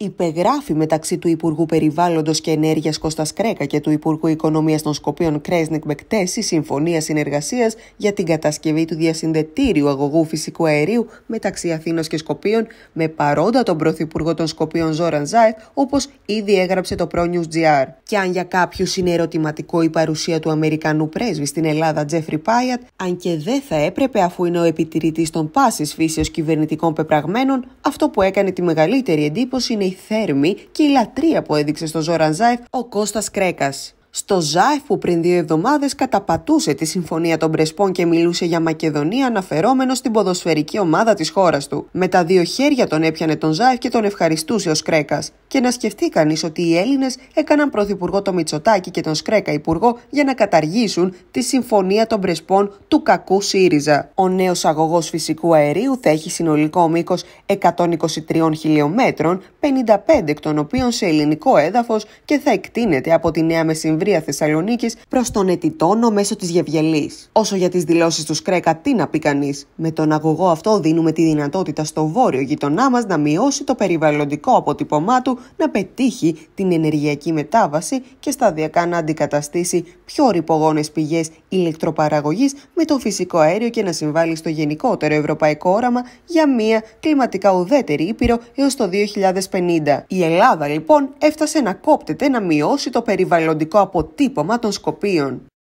υπεγράφει μεταξύ του Υπουργού Περιβάλλοντος και Ενέργειας Κώστας Κρέκα και του Υπουργού Οικονομίας των Σκοπίων Κρέσνικ η Συμφωνία Συνεργασίας για την κατασκευή του διασυνδετήριου αγωγού φυσικού αερίου μεταξύ Αθήνας και Σκοπίων, με παρόντα τον Πρωθυπουργό των Σκοπίων Ζόραν Ζάεφ, όπως ήδη έγραψε το Pro GR. Και αν για κάποιους είναι ερωτηματικό η παρουσία του Αμερικανού πρέσβη στην Ελλάδα Τζέφρι Πάιατ, αν και δεν θα έπρεπε αφού είναι ο επιτηρητής των πάσης φύσεως κυβερνητικών πεπραγμένων, αυτό που έκανε τη μεγαλύτερη εντύπωση είναι η θέρμη και η λατρεία που έδειξε στο Ζορανζάεφ ο Κώστας Κρέκας. Στο ΖΑΕΦ που πριν δύο εβδομάδες καταπατούσε τη Συμφωνία των Πρεσπών και μιλούσε για Μακεδονία αναφερόμενο στην ποδοσφαιρική ομάδα της χώρας του. Με τα δύο χέρια τον έπιανε τον ΖΑΕΦ και τον ευχαριστούσε ο Σκρέκας. Και να σκεφτεί κανείς ότι οι Έλληνες έκαναν πρωθυπουργό τον Μητσοτάκη και τον Σκρέκα υπουργό για να καταργήσουν τη Συμφωνία των Πρεσπών του κακού ΣΥΡΙΖΑ. Ο νέος αγωγός φυσικού αερίου θα έχει συνολικό μήκος 123 χιλιόμετρων, 55 εκ των οποίων σε ελληνικό έδαφος και θα εκτείνεται από τη Νέα Μεσημβ Θεσσαλονίκης προς τον Ετιτόνο μέσω της Γευγελής. Όσο για τις δηλώσεις του Σκρέκα, τι να πει κανείς. Με τον αγωγό αυτό δίνουμε τη δυνατότητα στο βόρειο γειτονά μας να μειώσει το περιβαλλοντικό αποτύπωμά του, να πετύχει την ενεργειακή μετάβαση και σταδιακά να αντικαταστήσει πιο ρηπογόνες πηγές ηλεκτροπαραγωγής με το φυσικό αέριο και να συμβάλλει στο γενικότερο ευρωπαϊκό όραμα για μια κλιματικά ουδέτερη ήπειρο έως το 2050. Η Ελλάδα λοιπόν έφτασε να κόπτεται να μειώσει το περιβαλλοντικό αποτύπωμα των Σκοπίων.